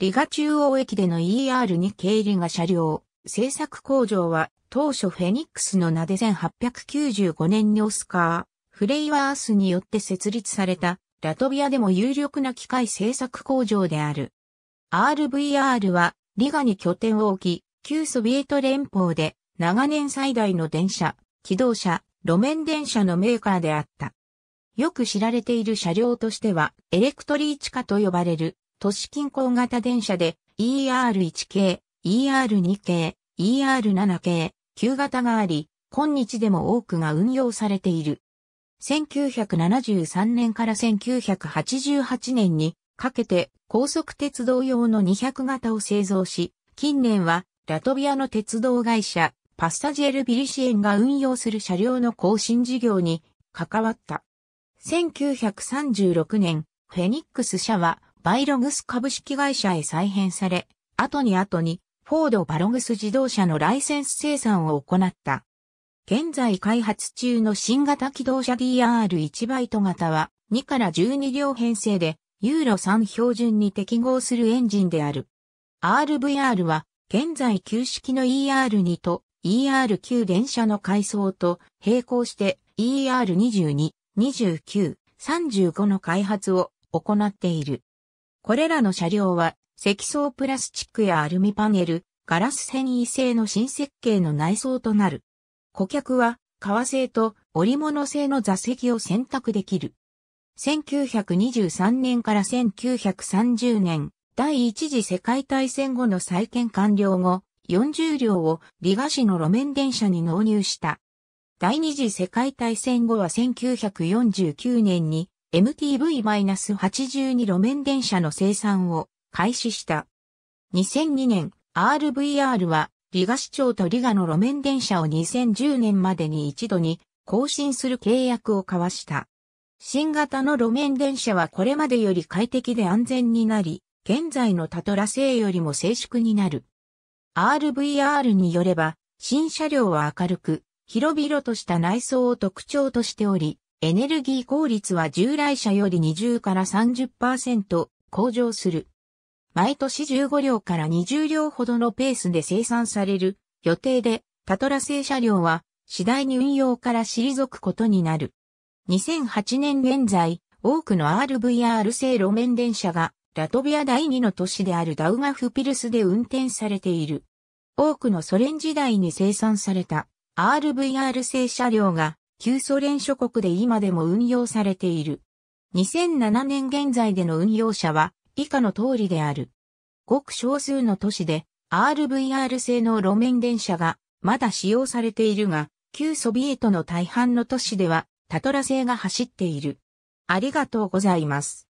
リガ中央駅での ER2 系リガ車両、製作工場は当初フェニックスの名で1895年にオスカー、フレイワースによって設立されたラトビアでも有力な機械製作工場である。RVR はリガに拠点を置き、旧ソビエト連邦で長年最大の電車、機動車、路面電車のメーカーであった。よく知られている車両としては、エレクトリーチカと呼ばれる都市近郊型電車で ER1 系、ER2 系、ER7 系、旧型があり、今日でも多くが運用されている。1973年から1988年にかけて高速鉄道用の200型を製造し、近年はラトビアの鉄道会社パッサジェルビリシエンが運用する車両の更新事業に関わった。1936年、フェニックス社はバイログス株式会社へ再編され、後に後にフォードバログス自動車のライセンス生産を行った。現在開発中の新型機動車 DR1 バイト型は2から12両編成でユーロ3標準に適合するエンジンである。RVR は現在旧式の ER2 と ER9 電車の階層と並行して ER22、29、35の開発を行っている。これらの車両は、積層プラスチックやアルミパネル、ガラス繊維製の新設計の内装となる。顧客は、革製と織物製の座席を選択できる。1923年から1930年、第一次世界大戦後の再建完了後、40両をリガ市の路面電車に納入した。第二次世界大戦後は1949年に MTV-82 路面電車の生産を開始した。2002年、RVR は、リガ市長とリガの路面電車を2010年までに一度に更新する契約を交わした。新型の路面電車はこれまでより快適で安全になり、現在のタトラ製よりも静粛になる。RVR によれば、新車両は明るく、広々とした内装を特徴としており、エネルギー効率は従来車より20から30%向上する。毎年15両から20両ほどのペースで生産される予定で、タトラ製車両は次第に運用から退くことになる。2008年現在、多くの RVR 製路面電車がラトビア第2の都市であるダウガフピルスで運転されている。多くのソ連時代に生産された RVR 製車両が旧ソ連諸国で今でも運用されている。2007年現在での運用者は以下の通りである。ごく少数の都市で RVR 製の路面電車がまだ使用されているが、旧ソビエトの大半の都市ではタトラ製が走っている。ありがとうございます。